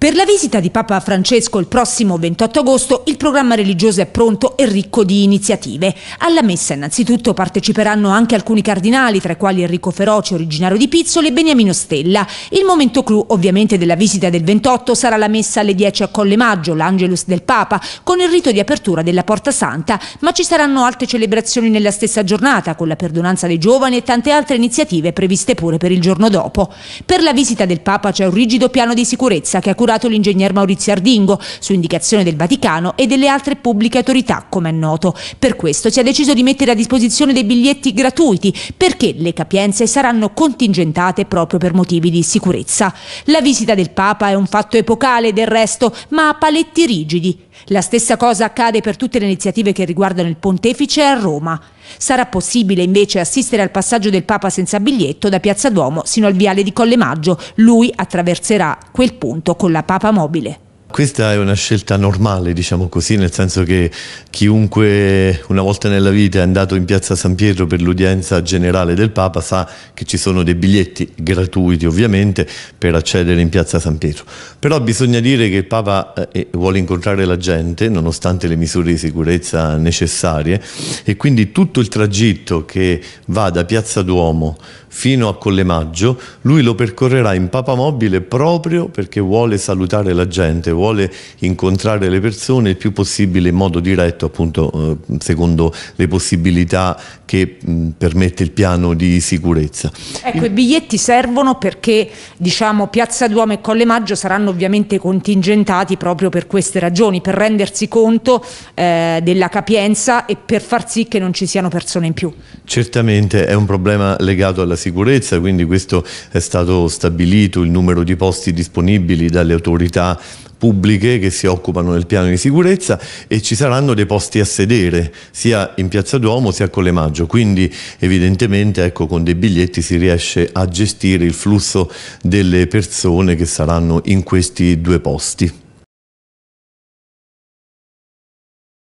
Per la visita di Papa Francesco il prossimo 28 agosto il programma religioso è pronto e ricco di iniziative. Alla messa innanzitutto parteciperanno anche alcuni cardinali, tra i quali Enrico Feroce, originario di Pizzole, e Beniamino Stella. Il momento clou ovviamente della visita del 28 sarà la messa alle 10 a Colle Maggio, l'Angelus del Papa, con il rito di apertura della Porta Santa, ma ci saranno altre celebrazioni nella stessa giornata, con la perdonanza dei giovani e tante altre iniziative previste pure per il giorno dopo. Per la visita del Papa c'è un rigido piano di sicurezza che ha curato assicurato l'ingegner Maurizio Ardingo, su indicazione del Vaticano e delle altre pubbliche autorità, come è noto. Per questo si è deciso di mettere a disposizione dei biglietti gratuiti, perché le capienze saranno contingentate proprio per motivi di sicurezza. La visita del Papa è un fatto epocale del resto, ma a paletti rigidi. La stessa cosa accade per tutte le iniziative che riguardano il pontefice a Roma. Sarà possibile invece assistere al passaggio del Papa senza biglietto da Piazza Duomo sino al viale di Collemaggio. Lui attraverserà quel punto con la Papa mobile. Questa è una scelta normale, diciamo così, nel senso che chiunque una volta nella vita è andato in piazza San Pietro per l'udienza generale del Papa sa che ci sono dei biglietti gratuiti ovviamente per accedere in piazza San Pietro. Però bisogna dire che il Papa eh, vuole incontrare la gente nonostante le misure di sicurezza necessarie e quindi tutto il tragitto che va da piazza Duomo fino a Collemaggio, lui lo percorrerà in papamobile proprio perché vuole salutare la gente, vuole incontrare le persone il più possibile in modo diretto, appunto eh, secondo le possibilità che mm, permette il piano di sicurezza. Ecco, i biglietti servono perché diciamo Piazza Duomo e Collemaggio saranno ovviamente contingentati proprio per queste ragioni, per rendersi conto eh, della capienza e per far sì che non ci siano persone in più. Certamente è un problema legato alla sicurezza, quindi questo è stato stabilito il numero di posti disponibili dalle autorità pubbliche che si occupano del piano di sicurezza e ci saranno dei posti a sedere sia in Piazza Duomo sia a Colemaggio, quindi evidentemente ecco, con dei biglietti si riesce a gestire il flusso delle persone che saranno in questi due posti.